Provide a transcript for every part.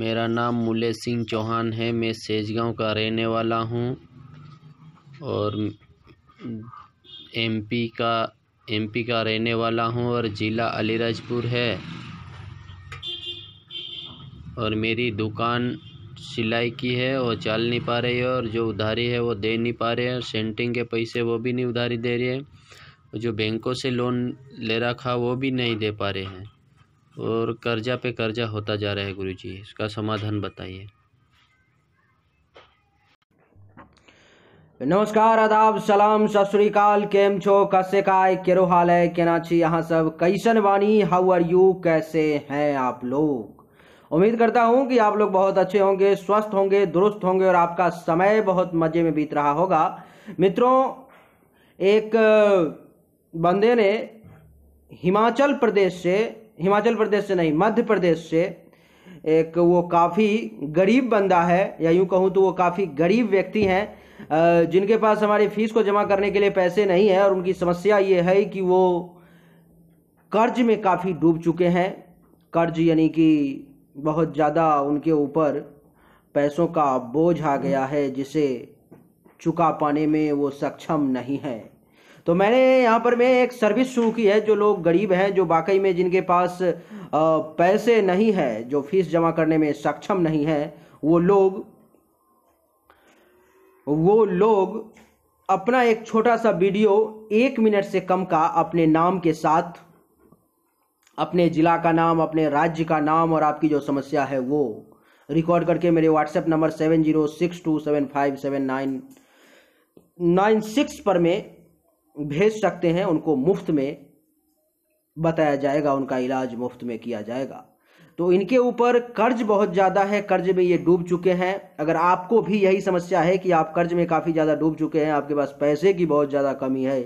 मेरा नाम मुले सिंह चौहान है मैं सेजगांव का रहने वाला हूं और एमपी का एमपी का रहने वाला हूं और ज़िला अलीराजपुर है और मेरी दुकान सिलाई की है वो चल नहीं पा रही है और जो उधारी है वो दे नहीं पा रहे हैं सेंटिंग के पैसे वो भी नहीं उधारी दे रहे हैं जो बैंकों से लोन ले रखा वो भी नहीं दे पा रहे हैं और कर्जा पे कर्जा होता जा रहा है गुरुजी इसका समाधान बताइए नमस्कार आदाब सलाम सत श्रीकाल केम छो कसे काय केरो हाल है केना छी यहाँ सब कैसन वानी हाउ आर यू कैसे हैं आप लोग उम्मीद करता हूँ कि आप लोग बहुत अच्छे होंगे स्वस्थ होंगे दुरुस्त होंगे और आपका समय बहुत मज़े में बीत रहा होगा मित्रों एक बंदे ने हिमाचल प्रदेश से हिमाचल प्रदेश से नहीं मध्य प्रदेश से एक वो काफ़ी गरीब बंदा है या यूँ कहूँ तो वो काफ़ी गरीब व्यक्ति हैं जिनके पास हमारी फ़ीस को जमा करने के लिए पैसे नहीं है और उनकी समस्या ये है कि वो कर्ज में काफ़ी डूब चुके हैं कर्ज यानी कि बहुत ज़्यादा उनके ऊपर पैसों का बोझ आ गया है जिसे चुका पाने में वो सक्षम नहीं है तो मैंने यहाँ पर मैं एक सर्विस शुरू की है जो लोग गरीब हैं जो वाकई में जिनके पास पैसे नहीं है जो फीस जमा करने में सक्षम नहीं है वो लोग वो लोग अपना एक छोटा सा वीडियो एक मिनट से कम का अपने नाम के साथ अपने ज़िला का नाम अपने राज्य का नाम और आपकी जो समस्या है वो रिकॉर्ड करके मेरे WhatsApp number seven zero six two seven five seven nine nine six पर में भेज सकते हैं उनको मुफ्त में बताया जाएगा उनका इलाज मुफ्त में किया जाएगा तो इनके ऊपर कर्ज बहुत ज़्यादा है कर्ज में ये डूब चुके हैं अगर आपको भी यही समस्या है कि आप कर्ज में काफ़ी ज़्यादा डूब चुके हैं आपके पास पैसे की बहुत ज़्यादा कमी है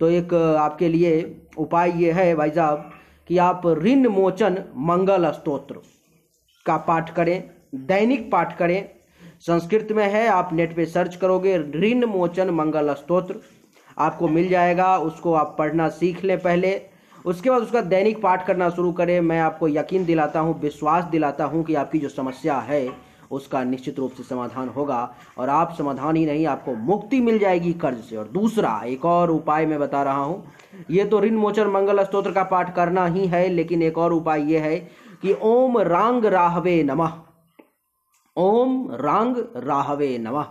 तो एक आपके लिए उपाय ये है भाई साहब कि आप ऋण मोचन मंगल स्त्रोत्र का पाठ करें दैनिक पाठ करें संस्कृत में है आप नेट पे सर्च करोगे ऋण मोचन मंगल स्त्रोत्र आपको मिल जाएगा उसको आप पढ़ना सीख लें पहले उसके बाद उसका दैनिक पाठ करना शुरू करें मैं आपको यकीन दिलाता हूँ विश्वास दिलाता हूँ कि आपकी जो समस्या है उसका निश्चित रूप से समाधान होगा और आप समाधान ही नहीं आपको मुक्ति मिल जाएगी कर्ज से और दूसरा एक और उपाय मैं बता रहा हूँ ये तो ऋण मोचन मंगल स्त्रोत्र का पाठ करना ही है लेकिन एक और उपाय ये है कि ओम रांग राहवे नमः ओम रांग राहवे नमः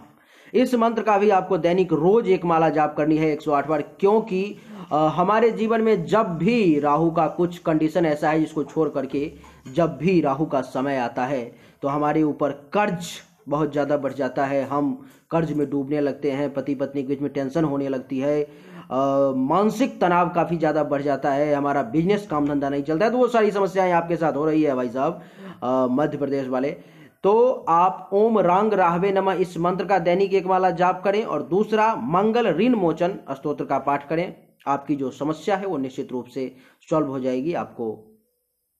इस मंत्र का भी आपको दैनिक रोज एक माला जाप करनी है 108 बार क्योंकि आ, हमारे जीवन में जब भी राहु का कुछ कंडीशन ऐसा है जिसको छोड़ करके जब भी राहु का समय आता है तो हमारे ऊपर कर्ज बहुत ज़्यादा बढ़ जाता है हम कर्ज में डूबने लगते हैं पति पत्नी के बीच में टेंशन होने लगती है मानसिक तनाव काफ़ी ज़्यादा बढ़ जाता है हमारा बिजनेस काम धंधा नहीं चलता है तो वो सारी समस्याएं आपके साथ हो रही है भाई साहब मध्य प्रदेश वाले तो आप ओम रांग राहवे नमः इस मंत्र का दैनिक एक माला जाप करें और दूसरा मंगल ऋण मोचन स्त्रोत्र का पाठ करें आपकी जो समस्या है वो निश्चित रूप से सॉल्व हो जाएगी आपको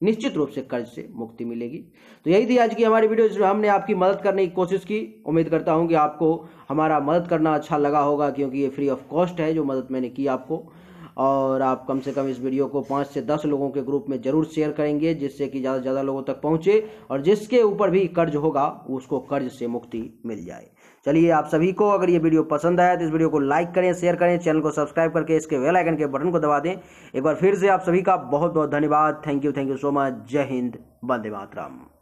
निश्चित रूप से कर्ज से मुक्ति मिलेगी तो यही थी आज की हमारी वीडियो जिसमें हमने आपकी मदद करने की कोशिश की उम्मीद करता हूं कि आपको हमारा मदद करना अच्छा लगा होगा क्योंकि ये फ्री ऑफ कॉस्ट है जो मदद मैंने की आपको और आप कम से कम इस वीडियो को पाँच से दस लोगों के ग्रुप में ज़रूर शेयर करेंगे जिससे कि ज़्यादा से ज़्यादा लोगों तक पहुँचे और जिसके ऊपर भी कर्ज होगा उसको कर्ज से मुक्ति मिल जाए चलिए आप सभी को अगर ये वीडियो पसंद आया तो इस वीडियो को लाइक करें शेयर करें चैनल को सब्सक्राइब करके इसके वेल आइकन के बटन को दबा दें एक बार फिर से आप सभी का बहुत बहुत धन्यवाद thank you thank you so much जय हिंद वंदे मातरम